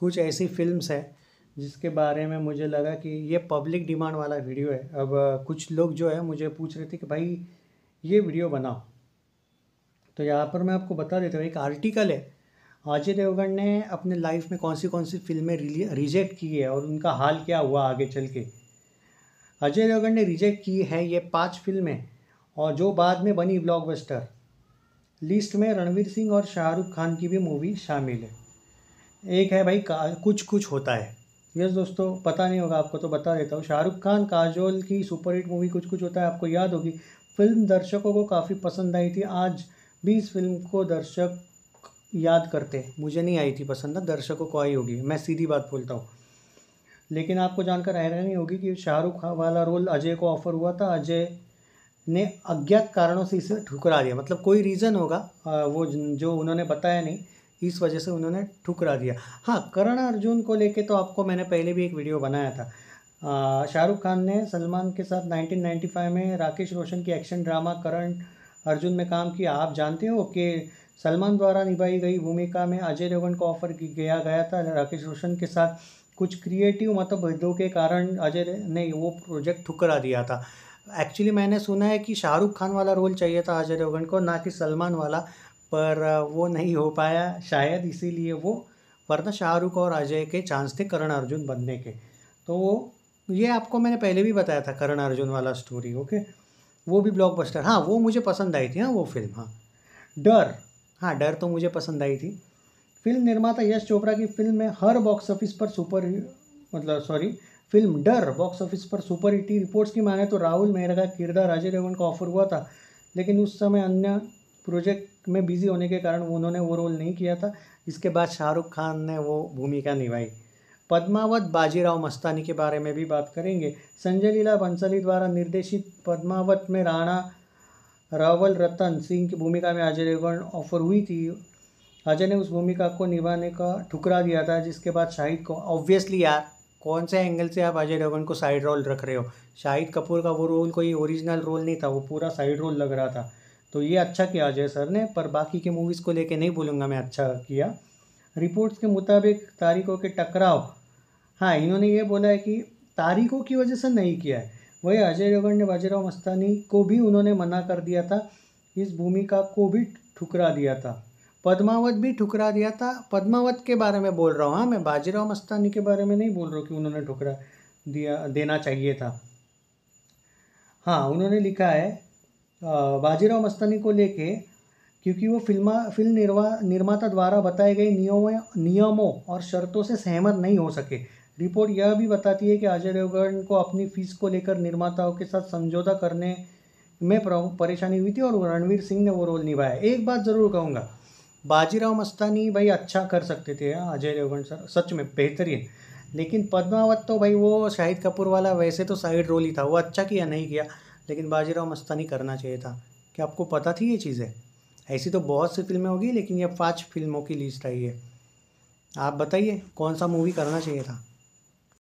कुछ ऐसी फिल्म्स हैं जिसके बारे में मुझे लगा कि ये पब्लिक डिमांड वाला वीडियो है अब कुछ लोग जो है मुझे पूछ रहे थे कि भाई ये वीडियो बनाओ तो यहाँ पर मैं आपको बता देता हूँ एक आर्टिकल है अजय देवगन ने अपने लाइफ में कौन सी कौन सी फिल्में रिजेक्ट की है और उनका हाल क्या हुआ आगे चल के अजय देवगन ने रिजेक्ट की है ये पांच फिल्में और जो बाद में बनी ब्लॉकबस्टर लिस्ट में रणवीर सिंह और शाहरुख खान की भी मूवी शामिल है एक है भाई कुछ कुछ होता है यस दोस्तों पता नहीं होगा आपको तो बता देता हूँ शाहरुख खान काजोल की सुपरहिट मूवी कुछ कुछ होता है आपको याद होगी फिल्म दर्शकों को काफ़ी पसंद आई थी आज भी इस फिल्म को दर्शक याद करते मुझे नहीं आई थी पसंद ना दर्शकों को आई होगी मैं सीधी बात बोलता हूँ लेकिन आपको जानकर हैरानी होगी कि शाहरुख वाला रोल अजय को ऑफ़र हुआ था अजय ने अज्ञात कारणों से इसे ठुकरा दिया मतलब कोई रीज़न होगा वो जो उन्होंने बताया नहीं इस वजह से उन्होंने ठुकरा दिया हाँ करण अर्जुन को लेके तो आपको मैंने पहले भी एक वीडियो बनाया था शाहरुख खान ने सलमान के साथ 1995 में राकेश रोशन की एक्शन ड्रामा करण अर्जुन में काम किया आप जानते हो कि सलमान द्वारा निभाई गई भूमिका में अजय देवगन को ऑफर किया गया था राकेश रोशन के साथ कुछ क्रिएटिव मतभेदों मतलब के कारण अजय ने वो प्रोजेक्ट ठुकरा दिया था एक्चुअली मैंने सुना है कि शाहरुख खान वाला रोल चाहिए था अजय देवगन को ना कि सलमान वाला पर वो नहीं हो पाया शायद इसीलिए वो वरना शाहरुख और अजय के चांस थे करण अर्जुन बनने के तो वो ये आपको मैंने पहले भी बताया था करण अर्जुन वाला स्टोरी ओके वो भी ब्लॉकबस्टर हाँ वो मुझे पसंद आई थी हाँ वो फिल्म हाँ डर हाँ डर तो मुझे पसंद आई थी फिल्म निर्माता यश चोपड़ा की फिल्म में हर बॉक्स ऑफिस पर सुपर मतलब sorry film Darr box office पर सुपर हिट रिपोर्ट्स की माने तो राहुल मेहरा का किरदार अजय रेवन को ऑफर हुआ था लेकिन उस समय अन्य प्रोजेक्ट में बिज़ी होने के कारण उन्होंने वो रोल नहीं किया था इसके बाद शाहरुख खान ने वो भूमिका निभाई पद्मावत बाजीराव मस्तानी के बारे में भी बात करेंगे संजय लीला बंसली द्वारा निर्देशित पद्मावत में राणा रावल रतन सिंह की भूमिका में अजय देवगन ऑफर हुई थी अजय ने उस भूमिका को निभाने का ठुकरा दिया था जिसके बाद शाहिद को ऑब्वियसली यार कौन से एंगल से आप अजय देवगन को साइड रोल रख रहे हो शाहिद कपूर का वो रोल कोई ओरिजिनल रोल नहीं था वो पूरा साइड रोल लग रहा था तो ये अच्छा किया अजय सर ने पर बाकी के मूवीज़ को लेके नहीं बोलूँगा मैं अच्छा किया रिपोर्ट्स के मुताबिक तारीखों के टकराव हाँ इन्होंने ये बोला है कि तारीखों की वजह से नहीं किया है वही अजय देवगन ने बाजीराव मस्तानी को भी उन्होंने मना कर दिया था इस भूमिका को भी ठुकरा दिया था पद्मावत भी ठुकरा दिया था पद्मावत के बारे में बोल रहा हूँ हाँ मैं बाजीराव मस्तानी के बारे में नहीं बोल रहा हूँ कि उन्होंने ठुकरा दिया देना चाहिए था हाँ उन्होंने लिखा है बाजीराव मस्तानी को लेके क्योंकि वो फिल्म फिल्म निर्मा निर्माता द्वारा बताए गए नियमों नियमों और शर्तों से सहमत नहीं हो सके रिपोर्ट यह भी बताती है कि अजय देवगन को अपनी फीस को लेकर निर्माताओं के साथ समझौता करने में परेशानी हुई थी और रणवीर सिंह ने वो रोल निभाया एक बात ज़रूर कहूँगा बाजीराव मस्तानी भाई अच्छा कर सकते थे अजय देवगन सर सच में बेहतरीन लेकिन पद्मावत तो भाई वो शाहिद कपूर वाला वैसे तो साइड रोल ही था वो अच्छा किया नहीं किया लेकिन बाजीराव मस्तानी करना चाहिए था क्या आपको पता थी ये चीज़ें ऐसी तो बहुत सी फिल्में होगी लेकिन ये पाँच फिल्मों की लिस्ट आई है आप बताइए कौन सा मूवी करना चाहिए था